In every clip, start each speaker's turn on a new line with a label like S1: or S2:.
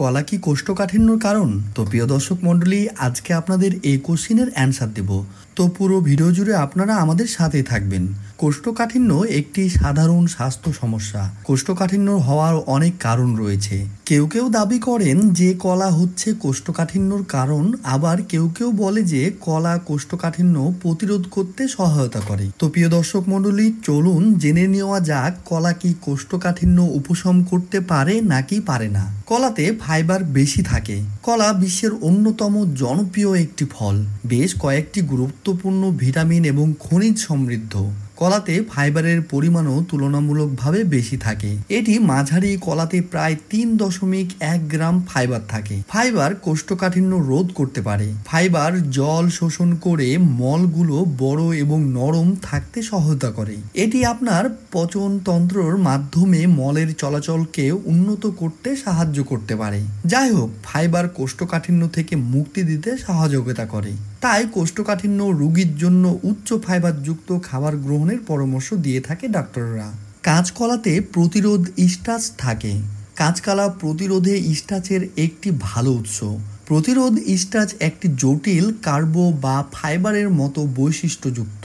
S1: কলা কি কোষ্ঠকাঠিন্যর কারণ তো প্রিয় দর্শক মন্ডলী আজকে আপনাদের এই কোশ্চিনের অ্যান্সার দেব তো পুরো ভিডিও জুড়ে আপনারা আমাদের সাথে থাকবেন কোষ্ঠকাঠিন্য একটি সাধারণ স্বাস্থ্য সমস্যা কোষ্ঠকাঠিন্য হওয়ার অনেক কারণ রয়েছে কেউ কেউ দাবি করেন যে কলা হচ্ছে কোষ্ঠকাঠিন্যর কারণ আবার কেউ কেউ বলে যে কলা কোষ্ঠকাঠিন্য প্রতিরোধ করতে সহায়তা করে তো প্রিয় দর্শক মণ্ডলী চলুন জেনে নেওয়া যাক কলা কি কোষ্ঠকাঠিন্য উপশম করতে পারে নাকি পারে না কলাতে ফাইবার বেশি থাকে কলা বিশ্বের অন্যতম জনপ্রিয় একটি ফল বেশ কয়েকটি গুরুত্বপূর্ণ ভিটামিন এবং খনিজ সমৃদ্ধ কলাতে ফাইবারের পরিমাণও তুলনামূলকভাবে বেশি থাকে এটি মাঝারি কলাতে প্রায় তিন দশমিক এক গ্রাম ফাইবার থাকে ফাইবার কোষ্ঠকাঠিন্য রোধ করতে পারে ফাইবার জল শোষণ করে মলগুলো বড় এবং নরম থাকতে সহায়তা করে এটি আপনার পচনতন্ত্রর মাধ্যমে মলের চলাচলকে উন্নত করতে সাহায্য করতে পারে যাই হোক ফাইবার কোষ্ঠকাঠিন্য থেকে মুক্তি দিতে সহযোগিতা করে তাই কোষ্ঠকাঠিন্য রোগীর জন্য উচ্চ ফাইবারযুক্ত খাবার গ্রহণের পরামর্শ দিয়ে থাকে ডাক্তাররা কাঁচকলাতে প্রতিরোধ ইস্টাচ থাকে কাঁচকলা প্রতিরোধে ইস্টাচের একটি ভালো উৎস প্রতিরোধ ইস্টাচ একটি জটিল কার্বো বা ফাইবারের মতো বৈশিষ্ট্যযুক্ত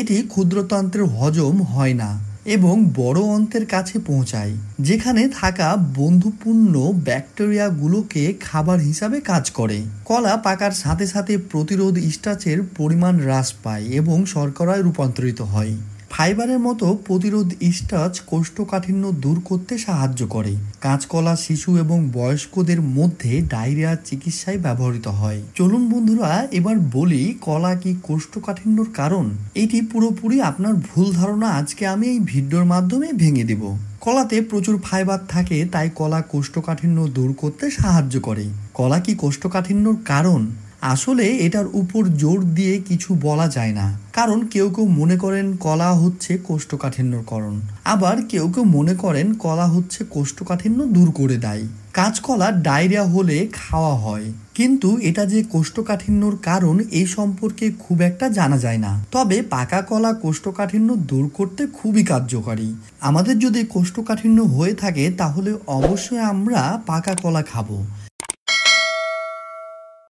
S1: এটি ক্ষুদ্রতন্ত্রের হজম হয় না এবং বড় অন্তের কাছে পৌঁছায় যেখানে থাকা বন্ধুপূর্ণ ব্যাকটেরিয়াগুলোকে খাবার হিসাবে কাজ করে কলা পাকার সাথে সাথে প্রতিরোধ স্টাচের পরিমাণ হ্রাস পায় এবং শর্করায় রূপান্তরিত হয় ফাইবারের মতো প্রতিরোধ স্টাচ কোষ্ঠকাঠিন্য দূর করতে সাহায্য করে কাঁচকলা শিশু এবং বয়স্কদের মধ্যে ডায়রিয়া চিকিৎসায় ব্যবহৃত হয় চলুন বন্ধুরা এবার বলি কলা কি কোষ্ঠকাঠিন্যর কারণ এটি পুরোপুরি আপনার ভুল ধারণা আজকে আমি এই ভিডিওর মাধ্যমে ভেঙে দেব কলাতে প্রচুর ফাইবার থাকে তাই কলা কোষ্ঠকাঠিন্য দূর করতে সাহায্য করে কলা কি কোষ্ঠকাঠিন্যর কারণ আসলে এটার উপর জোর দিয়ে কিছু বলা যায় না কারণ কেউ কেউ মনে করেন কলা হচ্ছে কোষ্ঠকাঠিন্যকরণ আবার কেউ কেউ মনে করেন কলা হচ্ছে কোষ্ঠকাঠিন্য দূর করে দেয় কাঁচকলা ডায়রিয়া হলে খাওয়া হয় কিন্তু এটা যে কোষ্ঠকাঠিন্যর কারণ এই সম্পর্কে খুব একটা জানা যায় না তবে পাকা কলা কোষ্ঠকাঠিন্য দূর করতে খুবই কার্যকরী আমাদের যদি কোষ্ঠকাঠিন্য হয়ে থাকে তাহলে অবশ্যই আমরা পাকা কলা খাবো